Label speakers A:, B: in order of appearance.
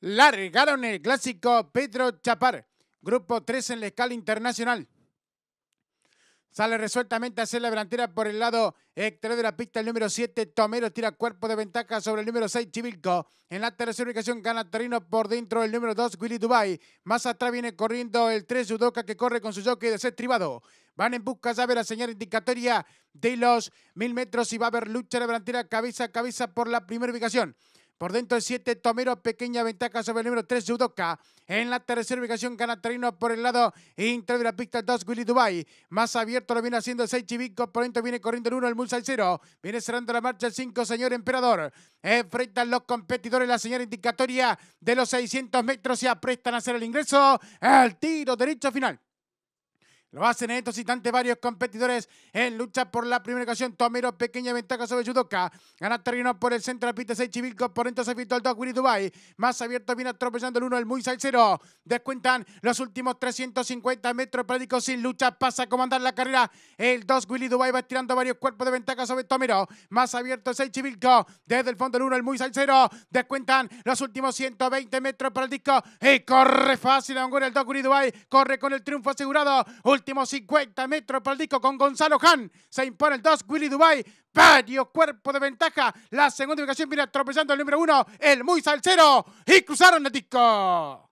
A: largaron el clásico Pedro Chapar, grupo 3 en la escala internacional. Sale resueltamente a hacer la delantera por el lado exterior de la pista. El número 7, Tomero, tira cuerpo de ventaja sobre el número 6, Chivilco. En la tercera ubicación gana terreno por dentro el número 2, Willy Dubai. Más atrás viene corriendo el 3, Yudoka, que corre con su jockey de ser Van en busca, ya la señal indicatoria de los mil metros y va a haber lucha de delantera cabeza a cabeza por la primera ubicación. Por dentro el 7, Tomero. pequeña ventaja sobre el número 3, Sudoka. En la tercera ubicación, Canatarino por el lado interior de la pista 2, Willy Dubai. Más abierto lo viene haciendo el 6, Chivico. Por dentro viene corriendo el 1, el Mulsa 0. Viene cerrando la marcha el 5, señor Emperador. Enfrentan los competidores la señora indicatoria de los 600 metros se aprestan a hacer el ingreso. al tiro derecho final. Lo hacen en estos instantes varios competidores en lucha por la primera ocasión. Tomero, pequeña ventaja sobre Yudoka. Gana terreno por el centro de la pista 6 Chivilco. Por dentro se filtró el 2 Willy Dubai. Más abierto viene atropellando el uno, el Muy salsero. Descuentan los últimos 350 metros disco sin lucha. Pasa a comandar la carrera. El 2 Willy Dubai va tirando varios cuerpos de ventaja sobre Tomero. Más abierto 6 Chivilco. Desde el fondo el uno, el Muy salsero. Descuentan los últimos 120 metros para el disco. Y corre fácil Angura el 2 Willy Dubai. Corre con el triunfo asegurado. Últimos 50 metros para el disco con Gonzalo Han. Se impone el 2, Willy Dubai. Varios cuerpos de ventaja. La segunda ubicación viene atropellando el número 1, el muy salsero. Y cruzaron el disco.